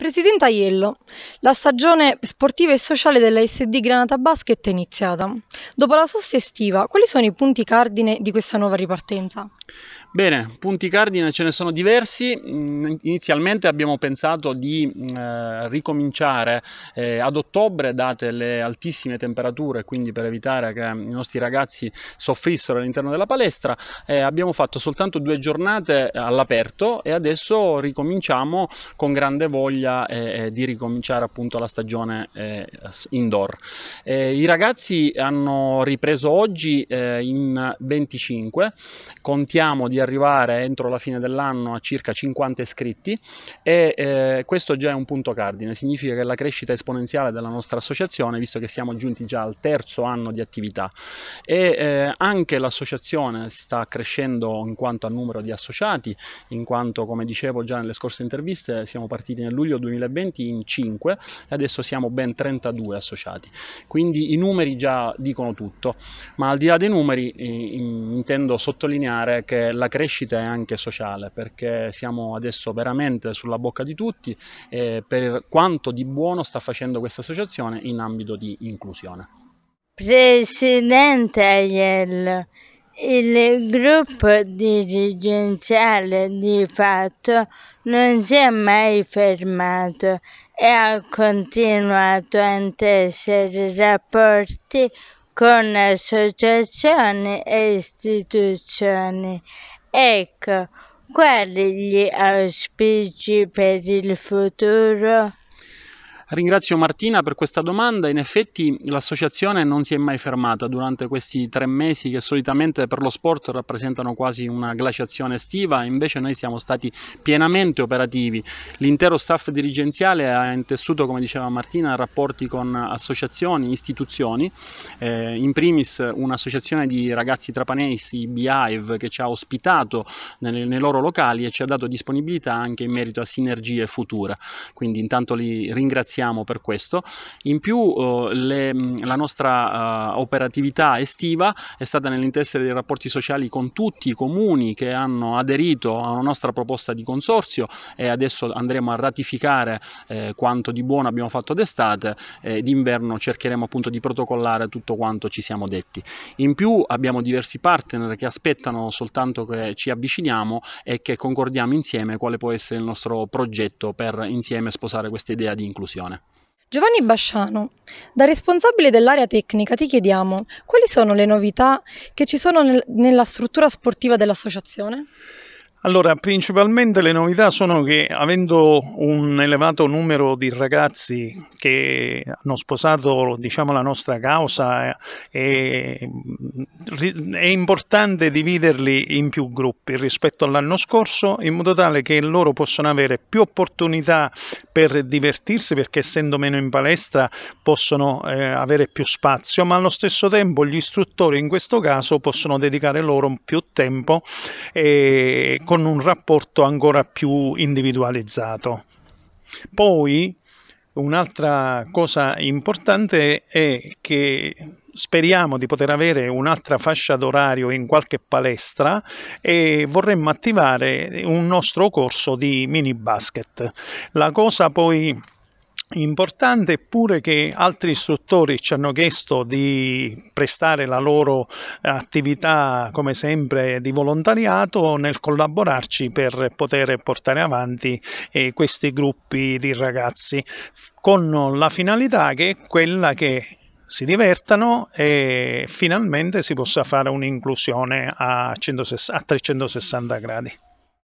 Presidente Aiello, la stagione sportiva e sociale della SD Granata Basket è iniziata. Dopo la sosta estiva, quali sono i punti cardine di questa nuova ripartenza? Bene, punti cardine ce ne sono diversi. Mm, inizialmente abbiamo pensato di mm, eh, ricominciare eh, ad ottobre, date le altissime temperature, quindi per evitare che i nostri ragazzi soffrissero all'interno della palestra. Eh, abbiamo fatto soltanto due giornate all'aperto e adesso ricominciamo con grande voglia voglia eh, eh, di ricominciare appunto la stagione eh, indoor. Eh, I ragazzi hanno ripreso oggi eh, in 25, contiamo di arrivare entro la fine dell'anno a circa 50 iscritti e eh, questo già è un punto cardine, significa che la crescita esponenziale della nostra associazione, visto che siamo giunti già al terzo anno di attività e anche l'associazione sta crescendo in quanto a numero di associati, in quanto come dicevo già nelle scorse interviste siamo partiti nel luglio 2020 in 5 e adesso siamo ben 32 associati. Quindi i numeri già dicono tutto, ma al di là dei numeri intendo sottolineare che la crescita è anche sociale perché siamo adesso veramente sulla bocca di tutti per quanto di buono sta facendo questa associazione in ambito di inclusione. Presidente Aiello, il gruppo dirigenziale di fatto non si è mai fermato e ha continuato a intessere rapporti con associazioni e istituzioni. Ecco, quali gli auspici per il futuro? Ringrazio Martina per questa domanda. In effetti l'associazione non si è mai fermata durante questi tre mesi che solitamente per lo sport rappresentano quasi una glaciazione estiva, invece noi siamo stati pienamente operativi. L'intero staff dirigenziale ha intessuto, come diceva Martina, rapporti con associazioni, istituzioni, eh, in primis un'associazione di ragazzi trapanesi, Behive, che ci ha ospitato nei, nei loro locali e ci ha dato disponibilità anche in merito a sinergie future. Quindi intanto li ringraziamo ringraziamo per questo. In più eh, le, mm, la nostra eh, operatività estiva è stata nell'interesse dei rapporti sociali con tutti i comuni che hanno aderito a una nostra proposta di consorzio e adesso andremo a ratificare eh, quanto di buono abbiamo fatto d'estate e d'inverno cercheremo appunto di protocollare tutto quanto ci siamo detti. In più abbiamo diversi partner che aspettano soltanto che ci avviciniamo e che concordiamo insieme quale può essere il nostro progetto per insieme sposare questa idea di inclusione produzione. Giovanni Basciano, da responsabile dell'area tecnica ti chiediamo quali sono le novità che ci sono nel, nella struttura sportiva dell'associazione? Allora, principalmente le novità sono che avendo un elevato numero di ragazzi che hanno sposato diciamo, la nostra causa, è, eh, mm, è, importante dividerli in più gruppi rispetto all'anno scorso, in modo tale che loro possano avere più opportunità per divertirsi, perché essendo meno in palestra possono eh, avere più spazio, ma allo stesso tempo gli istruttori in questo caso possono dedicare loro più tempo. E, eh, con un rapporto ancora più individualizzato. Poi un'altra cosa importante è che speriamo di poter avere un'altra fascia d'orario in qualche palestra e vorremmo attivare un nostro corso di mini basket. La cosa poi importante pure che altri istruttori ci hanno chiesto di prestare la loro attività come sempre di volontariato nel collaborarci per poter portare avanti eh, questi gruppi di ragazzi con la finalità che è quella che si divertano e finalmente si possa fare un'inclusione a, a 360 gradi.